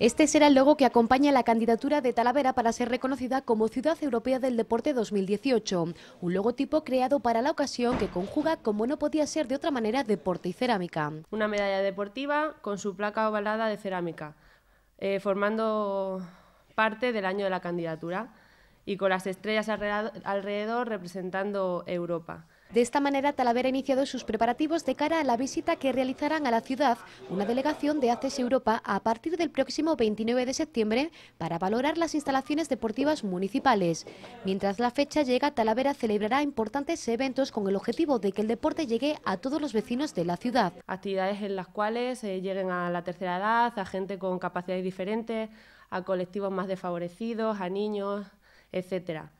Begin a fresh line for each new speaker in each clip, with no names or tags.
Este será el logo que acompaña la candidatura de Talavera para ser reconocida como Ciudad Europea del Deporte 2018, un logotipo creado para la ocasión que conjuga, como no podía ser de otra manera, deporte y cerámica.
Una medalla deportiva con su placa ovalada de cerámica, eh, formando parte del año de la candidatura y con las estrellas alrededor representando Europa.
De esta manera, Talavera ha iniciado sus preparativos de cara a la visita que realizarán a la ciudad una delegación de ACES Europa a partir del próximo 29 de septiembre para valorar las instalaciones deportivas municipales. Mientras la fecha llega, Talavera celebrará importantes eventos con el objetivo de que el deporte llegue a todos los vecinos de la ciudad.
Actividades en las cuales eh, lleguen a la tercera edad, a gente con capacidades diferentes, a colectivos más desfavorecidos, a niños, etcétera.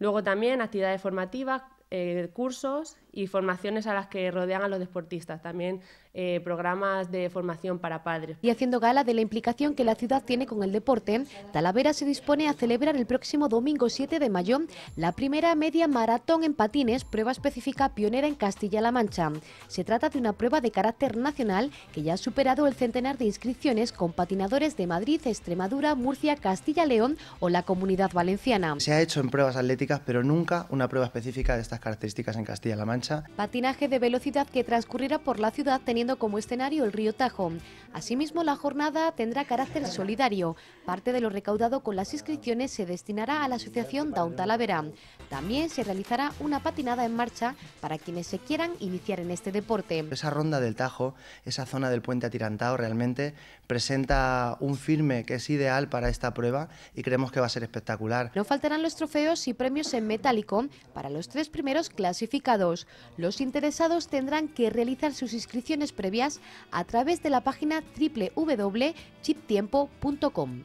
Luego también actividades formativas eh, cursos y formaciones a las que rodean a los deportistas, también eh, programas de formación para padres.
Y haciendo gala de la implicación que la ciudad tiene con el deporte, Talavera se dispone a celebrar el próximo domingo 7 de mayo la primera media maratón en patines, prueba específica pionera en Castilla-La Mancha. Se trata de una prueba de carácter nacional que ya ha superado el centenar de inscripciones con patinadores de Madrid, Extremadura, Murcia, Castilla-León o la Comunidad Valenciana.
Se ha hecho en pruebas atléticas, pero nunca una prueba específica de estas características en Castilla-La Mancha
Patinaje de velocidad que transcurrirá por la ciudad teniendo como escenario el río Tajo. Asimismo, la jornada tendrá carácter solidario. Parte de lo recaudado con las inscripciones se destinará a la asociación Down También se realizará una patinada en marcha para quienes se quieran iniciar en este deporte. Esa ronda del Tajo,
esa zona del puente atirantado realmente presenta un firme que es ideal para esta prueba y creemos que va a ser espectacular. No
faltarán los trofeos y premios en metálico para los tres primeros clasificados. Los interesados tendrán que realizar sus inscripciones previas a través de la página www.chiptiempo.com.